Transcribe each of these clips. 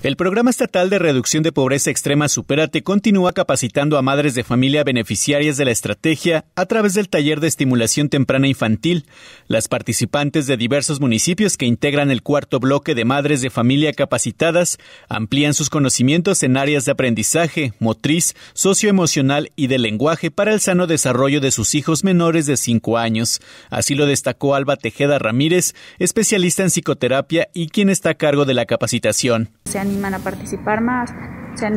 El Programa Estatal de Reducción de Pobreza Extrema Superate continúa capacitando a madres de familia beneficiarias de la estrategia a través del taller de estimulación temprana infantil. Las participantes de diversos municipios que integran el cuarto bloque de madres de familia capacitadas amplían sus conocimientos en áreas de aprendizaje, motriz, socioemocional y de lenguaje para el sano desarrollo de sus hijos menores de 5 años. Así lo destacó Alba Tejeda Ramírez, especialista en psicoterapia y quien está a cargo de la capacitación animan a participar más, se,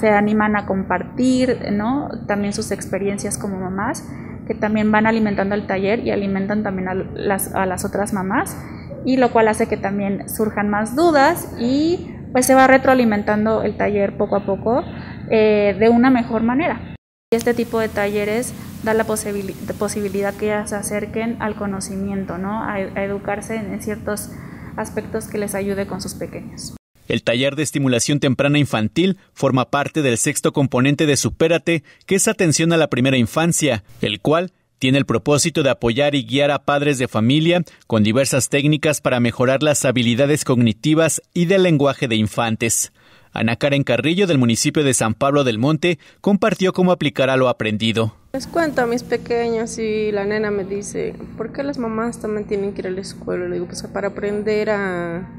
se animan a compartir, ¿no? También sus experiencias como mamás, que también van alimentando el taller y alimentan también a las, a las otras mamás, y lo cual hace que también surjan más dudas y pues se va retroalimentando el taller poco a poco eh, de una mejor manera. Este tipo de talleres da la posibilidad que ellas se acerquen al conocimiento, ¿no? a educarse en ciertos aspectos que les ayude con sus pequeños. El taller de estimulación temprana infantil forma parte del sexto componente de Supérate, que es atención a la primera infancia, el cual tiene el propósito de apoyar y guiar a padres de familia con diversas técnicas para mejorar las habilidades cognitivas y del lenguaje de infantes. Ana Karen Carrillo del municipio de San Pablo del Monte compartió cómo aplicará lo aprendido. Les cuento a mis pequeños y la nena me dice, ¿por qué las mamás también tienen que ir a la escuela? Le digo, pues para aprender a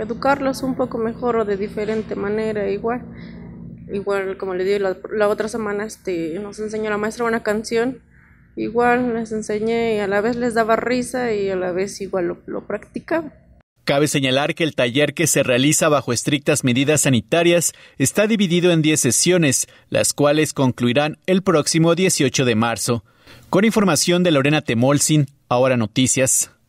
educarlos un poco mejor o de diferente manera, igual. Igual, como le dije la, la, otra semana, este, nos enseñó la maestra una canción. Igual les enseñé y a la vez les daba risa y a la vez igual lo, lo practicaba. Cabe señalar que el taller que se realiza bajo estrictas medidas sanitarias está dividido en 10 sesiones, las cuales concluirán el próximo 18 de marzo. Con información de Lorena Temolsin, ahora noticias.